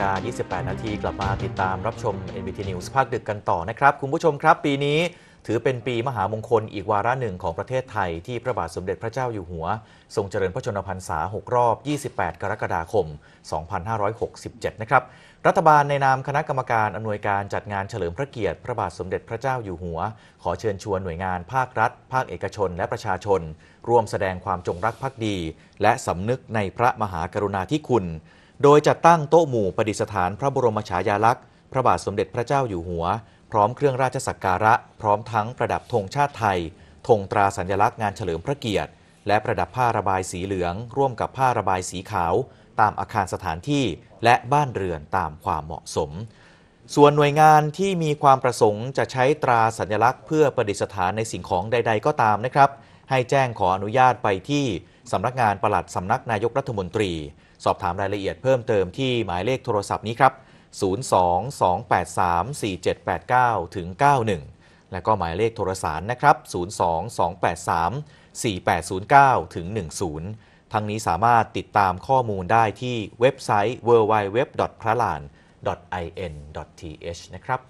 กา28 นาทีกลับมาติดตามรับชม NBT News ภาคดึกกันต่อนะครับ คุณผู้ชมครับปีนี้ ถือเป็นปีมหามงคลอีกวาระหนึ่งของประเทศไทยที่พระบาทสมเด็จพระเจ้าอยู่หัวทรงเจริญพระชนมพรรษา6 รอบ 28 กรกฎาคม 2567 นะครับ รัฐบาลในนามคณะกรรมการอำนวยการจัดงานเฉลิมพระเกียรติพระบาทสมเด็จพระเจ้าอยู่หัวขอเชิญชวนหน่วยงานภาครัฐ ภาคเอกชนและประชาชนร่วมแสดงความจงรักภักดี และสำนึกในพระมหากรุณาธิคุณโดยจัดตั้งโต๊ะหมู่ประดิษฐานพระบรมฉายาลักษณ์ พระบาทสมเด็จพระเจ้าอยู่หัว พร้อมเครื่องราชสักการะ พร้อมทั้งประดับธงชาติไทยธงตราสัญลักษณ์งานเฉลิมพระเกียรติ และประดับผ้าระบายสีเหลือง ร่วมกับผ้าระบายสีขาว ตามอาคารสถานที่และบ้านเรือนตามความเหมาะสม ส่วนหน่วยงานที่มีความประสงค์จะใช้ตราสัญลักษณ์เพื่อประดิษฐานในสิ่งของใด ๆ ก็ตามนะครับให้แจ้งขออนุญาตไปที่สำนักงานปลัดสำนักนายกรัฐมนตรีสอบถามรายละเอียดเพิ่มเติมที่หมายเลขโทรศัพท์นี้ครับ 022834789 ถึง 91 และก็หมายเลขโทรสารนะครับ 022834809 ถึง 10 ทั้งนี้สามารถติดตามข้อมูลได้ที่เว็บไซต์ www.pralan.in.th นะครับ